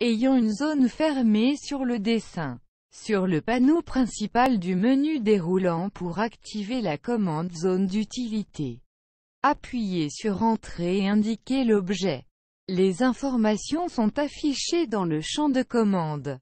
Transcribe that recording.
ayant une zone fermée sur le dessin. Sur le panneau principal du menu déroulant pour activer la commande zone d'utilité. Appuyez sur Entrée et indiquez l'objet. Les informations sont affichées dans le champ de commande.